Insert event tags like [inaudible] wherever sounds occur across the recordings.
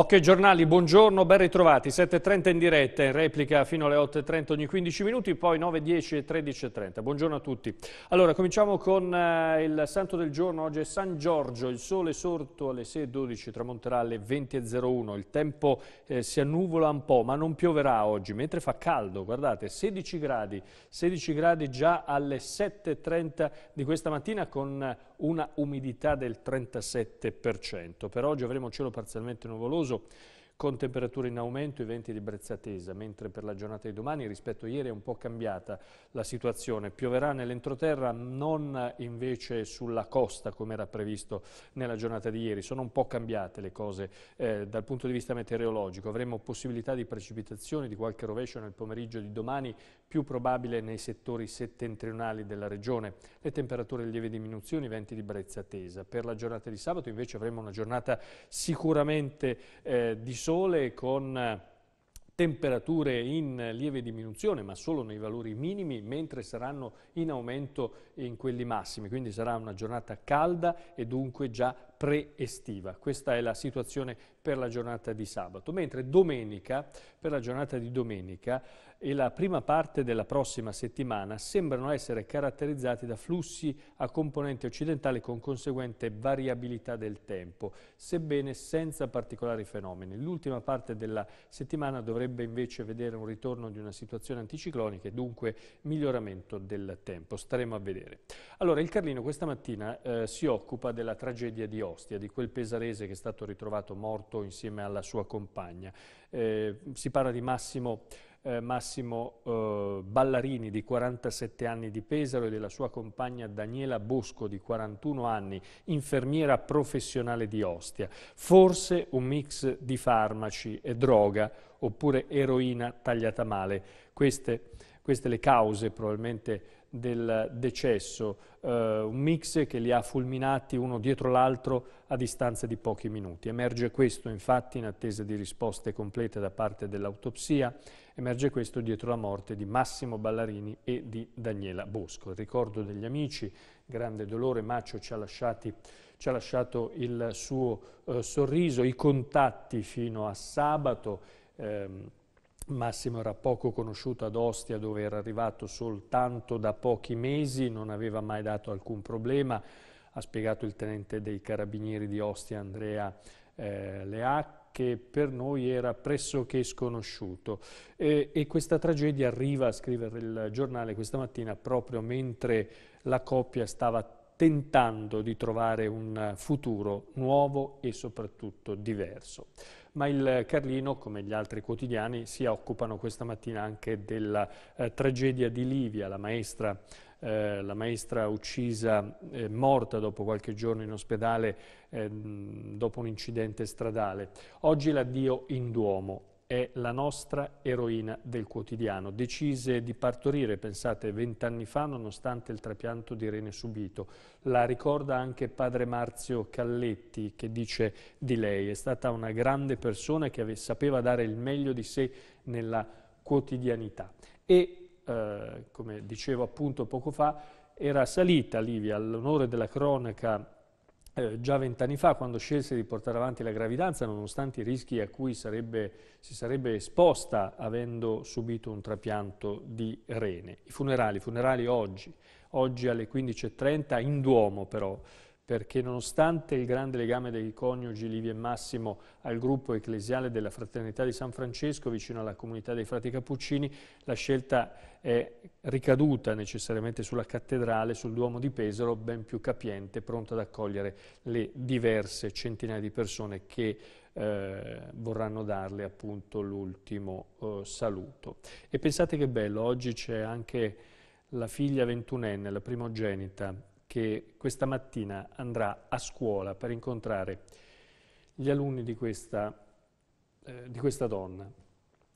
Ok giornali, buongiorno, ben ritrovati. 7.30 in diretta, in replica fino alle 8.30 ogni 15 minuti, poi 9.10 e 13.30. Buongiorno a tutti. Allora, cominciamo con eh, il santo del giorno. Oggi è San Giorgio, il sole sorto alle 6.12, tramonterà alle 20.01. Il tempo eh, si annuvola un po', ma non pioverà oggi, mentre fa caldo. Guardate, 16 gradi, 16 gradi già alle 7.30 di questa mattina con una umidità del 37%. Per oggi avremo cielo parzialmente nuvoloso con temperature in aumento e venti di brezza tesa, mentre per la giornata di domani rispetto a ieri è un po' cambiata la situazione. Pioverà nell'entroterra, non invece sulla costa come era previsto nella giornata di ieri. Sono un po' cambiate le cose eh, dal punto di vista meteorologico. Avremo possibilità di precipitazioni, di qualche rovescio nel pomeriggio di domani, più probabile nei settori settentrionali della regione. Le temperature in lieve diminuzione, venti di brezza tesa. Per la giornata di sabato invece avremo una giornata sicuramente eh, di sole sole con temperature in lieve diminuzione, ma solo nei valori minimi, mentre saranno in aumento in quelli massimi. Quindi sarà una giornata calda e dunque già pre-estiva. Questa è la situazione per la giornata di sabato. Mentre domenica, per la giornata di domenica, e la prima parte della prossima settimana sembrano essere caratterizzati da flussi a componente occidentale con conseguente variabilità del tempo, sebbene senza particolari fenomeni. L'ultima parte della settimana dovrebbe invece vedere un ritorno di una situazione anticiclonica e dunque miglioramento del tempo. Staremo a vedere. Allora, il Carlino questa mattina eh, si occupa della tragedia di Ostia, di quel pesarese che è stato ritrovato morto insieme alla sua compagna. Eh, si parla di Massimo eh, Massimo eh, Ballarini di 47 anni di Pesaro e della sua compagna Daniela Bosco di 41 anni, infermiera professionale di Ostia. Forse un mix di farmaci e droga oppure eroina tagliata male. Queste, queste le cause probabilmente del decesso, eh, un mix che li ha fulminati uno dietro l'altro a distanza di pochi minuti. Emerge questo infatti in attesa di risposte complete da parte dell'autopsia, emerge questo dietro la morte di Massimo Ballarini e di Daniela Bosco. Il ricordo degli amici, grande dolore, Macio ci ha, lasciati, ci ha lasciato il suo eh, sorriso, i contatti fino a sabato. Ehm, Massimo era poco conosciuto ad Ostia dove era arrivato soltanto da pochi mesi, non aveva mai dato alcun problema, ha spiegato il tenente dei carabinieri di Ostia Andrea eh, Leac che per noi era pressoché sconosciuto e, e questa tragedia arriva a scrivere il giornale questa mattina proprio mentre la coppia stava tentando di trovare un futuro nuovo e soprattutto diverso ma il Carlino, come gli altri quotidiani, si occupano questa mattina anche della eh, tragedia di Livia, la maestra, eh, la maestra uccisa, eh, morta dopo qualche giorno in ospedale ehm, dopo un incidente stradale. Oggi l'addio in Duomo, è la nostra eroina del quotidiano. Decise di partorire, pensate, vent'anni fa, nonostante il trapianto di rene subito. La ricorda anche padre Marzio Calletti, che dice di lei. È stata una grande persona che sapeva dare il meglio di sé nella quotidianità. E, eh, come dicevo appunto poco fa, era salita Livia all'onore della cronaca eh, già vent'anni fa, quando scelse di portare avanti la gravidanza, nonostante i rischi a cui sarebbe, si sarebbe esposta avendo subito un trapianto di rene. I funerali, funerali oggi, oggi alle 15.30 in Duomo però, perché nonostante il grande legame dei coniugi Livio e Massimo al gruppo ecclesiale della Fraternità di San Francesco, vicino alla comunità dei frati cappuccini, la scelta è ricaduta necessariamente sulla cattedrale, sul Duomo di Pesaro, ben più capiente, pronta ad accogliere le diverse centinaia di persone che eh, vorranno darle appunto l'ultimo eh, saluto. E pensate che bello, oggi c'è anche la figlia ventunenne, la primogenita che questa mattina andrà a scuola per incontrare gli alunni di questa, eh, di questa donna.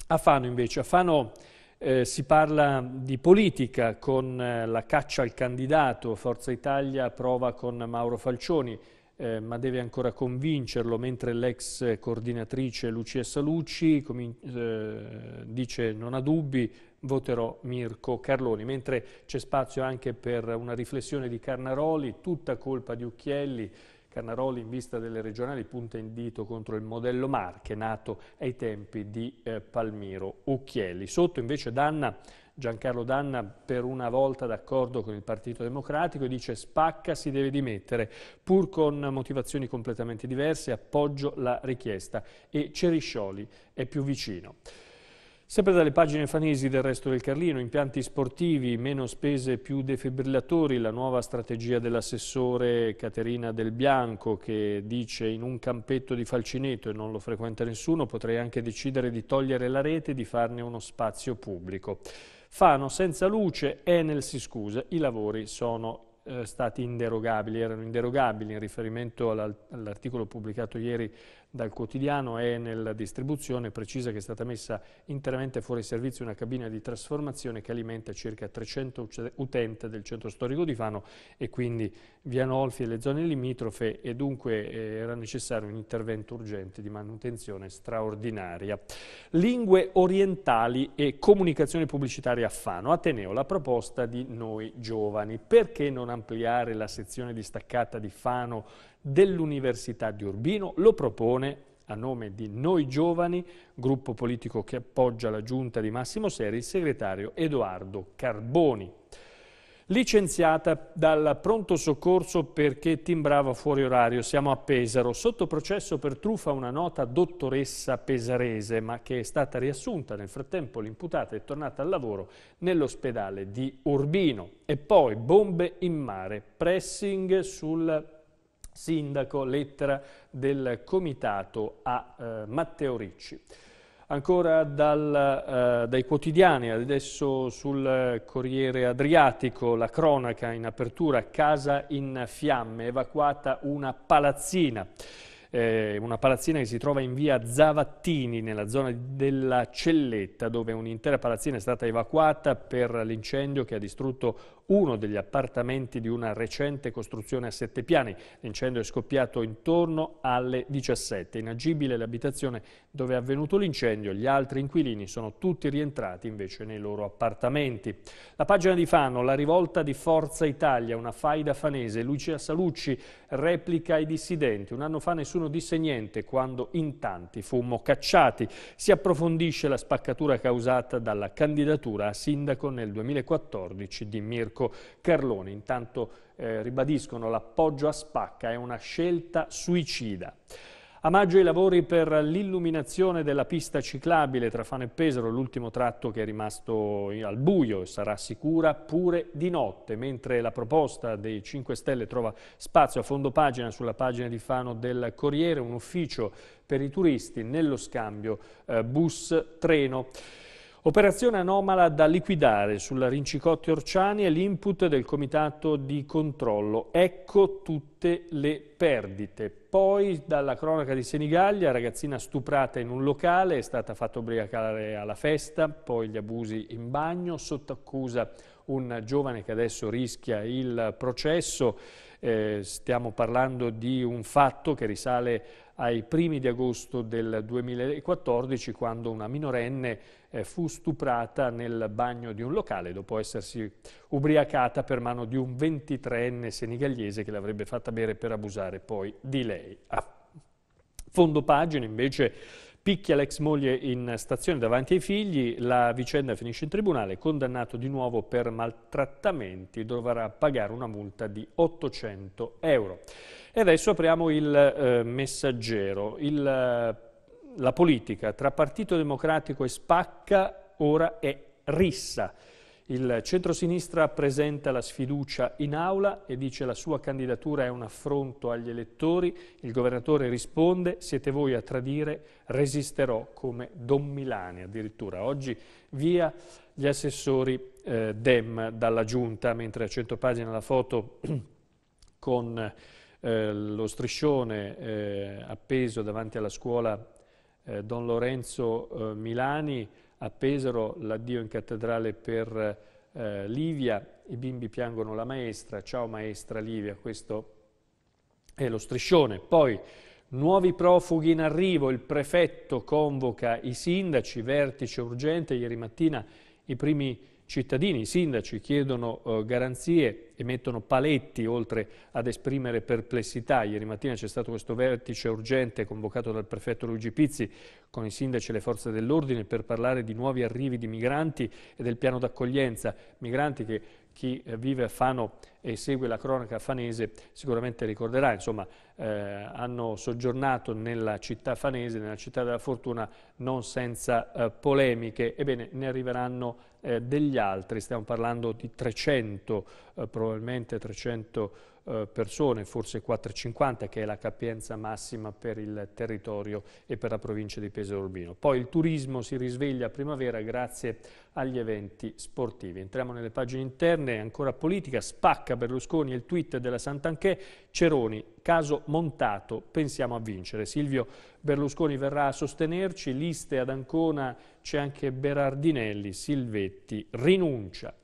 A Fano invece, a Fano eh, si parla di politica con eh, la caccia al candidato, Forza Italia prova con Mauro Falcioni, eh, ma deve ancora convincerlo, mentre l'ex coordinatrice Lucia Salucci eh, dice non ha dubbi, voterò Mirko Carloni, mentre c'è spazio anche per una riflessione di Carnaroli, tutta colpa di Ucchielli, Carnaroli in vista delle regionali punta in dito contro il modello Marche nato ai tempi di eh, Palmiro Ucchielli. Sotto invece Danna, Giancarlo Danna per una volta d'accordo con il Partito Democratico e dice spacca si deve dimettere pur con motivazioni completamente diverse appoggio la richiesta e Ceriscioli è più vicino. Sempre dalle pagine fanesi del resto del Carlino, impianti sportivi, meno spese, più defibrillatori, la nuova strategia dell'assessore Caterina Del Bianco che dice in un campetto di Falcineto e non lo frequenta nessuno potrei anche decidere di togliere la rete e di farne uno spazio pubblico. Fano senza luce, Enel si scusa, i lavori sono eh, stati inderogabili, erano inderogabili in riferimento all'articolo pubblicato ieri dal quotidiano nella Distribuzione precisa che è stata messa interamente fuori servizio una cabina di trasformazione che alimenta circa 300 utenti del centro storico di Fano e quindi via Nolfi e le zone limitrofe e dunque eh, era necessario un intervento urgente di manutenzione straordinaria. Lingue orientali e comunicazione pubblicitaria a Fano. Ateneo, la proposta di noi giovani. Perché non ampliare la sezione distaccata di Fano dell'Università di Urbino, lo propone a nome di Noi Giovani, gruppo politico che appoggia la giunta di Massimo Seri, il segretario Edoardo Carboni. Licenziata dal pronto soccorso perché timbrava fuori orario, siamo a Pesaro, sotto processo per truffa una nota dottoressa pesarese, ma che è stata riassunta. Nel frattempo l'imputata è tornata al lavoro nell'ospedale di Urbino. E poi bombe in mare, pressing sul sindaco, lettera del comitato a eh, Matteo Ricci. Ancora dal, eh, dai quotidiani, adesso sul Corriere Adriatico, la cronaca in apertura, casa in fiamme, evacuata una palazzina eh, una palazzina che si trova in via Zavattini, nella zona della Celletta, dove un'intera palazzina è stata evacuata per l'incendio che ha distrutto uno degli appartamenti di una recente costruzione a sette piani. L'incendio è scoppiato intorno alle 17. Inagibile l'abitazione dove è avvenuto l'incendio, gli altri inquilini sono tutti rientrati invece nei loro appartamenti. La pagina di Fano, la rivolta di Forza Italia, una faida fanese, Lucia Salucci replica i dissidenti. Un anno fa nessuno nessuno disse niente quando in tanti fummo cacciati. Si approfondisce la spaccatura causata dalla candidatura a sindaco nel 2014 di Mirko Carloni. Intanto eh, ribadiscono l'appoggio a Spacca è una scelta suicida. A maggio i lavori per l'illuminazione della pista ciclabile tra Fano e Pesaro, l'ultimo tratto che è rimasto al buio e sarà sicura pure di notte, mentre la proposta dei 5 Stelle trova spazio a fondo pagina sulla pagina di Fano del Corriere, un ufficio per i turisti nello scambio eh, bus-treno. Operazione anomala da liquidare sulla Rincicotti Orciani e l'input del comitato di controllo. Ecco tutte le perdite. Poi dalla cronaca di Senigallia, ragazzina stuprata in un locale, è stata fatta ubriacare alla festa, poi gli abusi in bagno, sotto accusa un giovane che adesso rischia il processo. Eh, stiamo parlando di un fatto che risale ai primi di agosto del 2014 quando una minorenne eh, fu stuprata nel bagno di un locale dopo essersi ubriacata per mano di un 23enne senigallese che l'avrebbe fatta bere per abusare poi di lei. A fondo pagina invece Picchia l'ex moglie in stazione davanti ai figli, la vicenda finisce in tribunale, condannato di nuovo per maltrattamenti, dovrà pagare una multa di 800 euro. E adesso apriamo il eh, messaggero. Il, eh, la politica tra Partito Democratico e Spacca ora è rissa. Il centrosinistra presenta la sfiducia in aula e dice la sua candidatura è un affronto agli elettori. Il governatore risponde siete voi a tradire, resisterò come Don Milani addirittura. Oggi via gli assessori eh, Dem dalla giunta, mentre a 100 pagine la foto [clears throat] con eh, lo striscione eh, appeso davanti alla scuola eh, Don Lorenzo eh, Milani a Pesaro l'addio in cattedrale per eh, Livia, i bimbi piangono la maestra, ciao maestra Livia, questo è lo striscione. Poi nuovi profughi in arrivo, il prefetto convoca i sindaci, vertice urgente, ieri mattina i primi cittadini, i sindaci chiedono eh, garanzie e mettono paletti oltre ad esprimere perplessità. Ieri mattina c'è stato questo vertice urgente convocato dal prefetto Luigi Pizzi con i sindaci e le forze dell'ordine per parlare di nuovi arrivi di migranti e del piano d'accoglienza. Migranti che chi eh, vive a Fano e segue la cronaca fanese sicuramente ricorderà, insomma eh, hanno soggiornato nella città fanese, nella città della fortuna, non senza eh, polemiche. Ebbene, ne arriveranno eh, degli altri, stiamo parlando di 300, eh, probabilmente 300 eh, persone, forse 450 che è la capienza massima per il territorio e per la provincia di Pesaro Urbino. Poi il turismo si risveglia a primavera grazie agli eventi sportivi. Entriamo nelle pagine interne, ancora politica, spacca Berlusconi e il tweet della Sant'Anchè, Ceroni, caso montato, pensiamo a vincere. Silvio Berlusconi verrà a sostenerci, liste ad Ancona c'è anche Berardinelli, Silvetti rinuncia.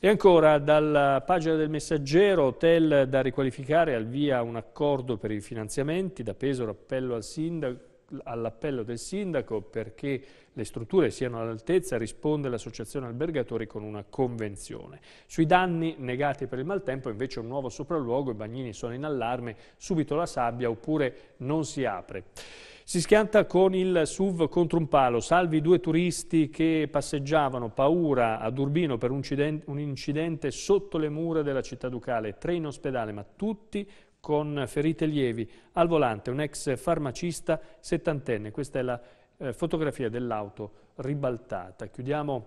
E ancora dalla pagina del messaggero, hotel da riqualificare, al via un accordo per i finanziamenti, da peso, appello al sindaco, all'appello del sindaco perché le strutture siano all'altezza risponde l'associazione albergatori con una convenzione. Sui danni negati per il maltempo invece un nuovo sopralluogo, i bagnini sono in allarme, subito la sabbia oppure non si apre. Si schianta con il SUV contro un palo, salvi due turisti che passeggiavano, paura ad Urbino per un incidente, un incidente sotto le mura della città ducale, tre in ospedale ma tutti con ferite lievi. Al volante un ex farmacista settantenne. Questa è la eh, fotografia dell'auto ribaltata. Chiudiamo,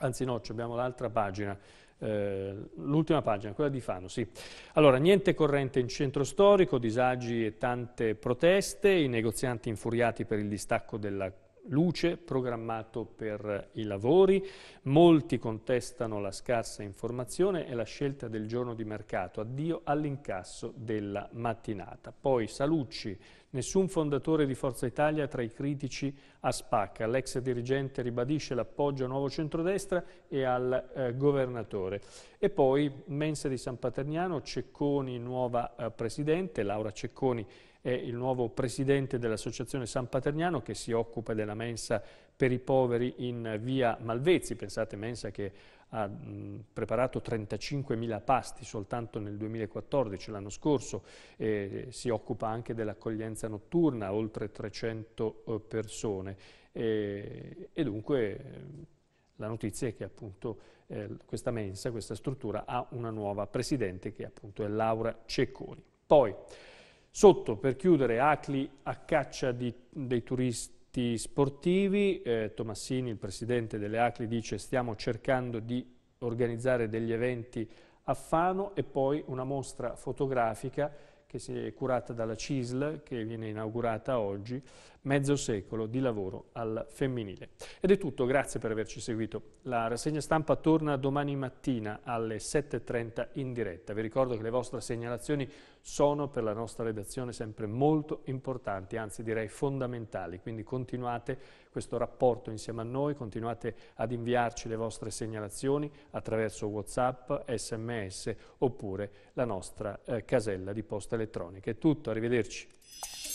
anzi no, abbiamo l'altra pagina. Eh, l'ultima pagina, quella di Fano, sì. Allora, niente corrente in centro storico, disagi e tante proteste, i negozianti infuriati per il distacco della luce programmato per i lavori, molti contestano la scarsa informazione e la scelta del giorno di mercato, addio all'incasso della mattinata. Poi Salucci, nessun fondatore di Forza Italia tra i critici a Spacca, l'ex dirigente ribadisce l'appoggio a Nuovo Centrodestra e al eh, governatore. E poi Mensa di San Paterniano, Cecconi nuova eh, presidente, Laura Cecconi è il nuovo presidente dell'Associazione San Paterniano che si occupa della mensa per i poveri in via Malvezzi. Pensate, mensa che ha mh, preparato 35.000 pasti soltanto nel 2014, l'anno scorso, eh, si occupa anche dell'accoglienza notturna, oltre 300 eh, persone. E, e dunque la notizia è che appunto eh, questa mensa, questa struttura ha una nuova presidente che appunto è Laura Cecconi. Poi, Sotto, per chiudere, Acli a caccia di, dei turisti sportivi, eh, Tomassini, il presidente delle Acli, dice stiamo cercando di organizzare degli eventi a Fano e poi una mostra fotografica che si è curata dalla CISL, che viene inaugurata oggi, mezzo secolo di lavoro al femminile. Ed è tutto, grazie per averci seguito. La rassegna stampa torna domani mattina alle 7.30 in diretta. Vi ricordo che le vostre segnalazioni sono per la nostra redazione sempre molto importanti, anzi direi fondamentali, quindi continuate questo rapporto insieme a noi, continuate ad inviarci le vostre segnalazioni attraverso Whatsapp, sms oppure la nostra eh, casella di posta elettronica. È tutto, arrivederci.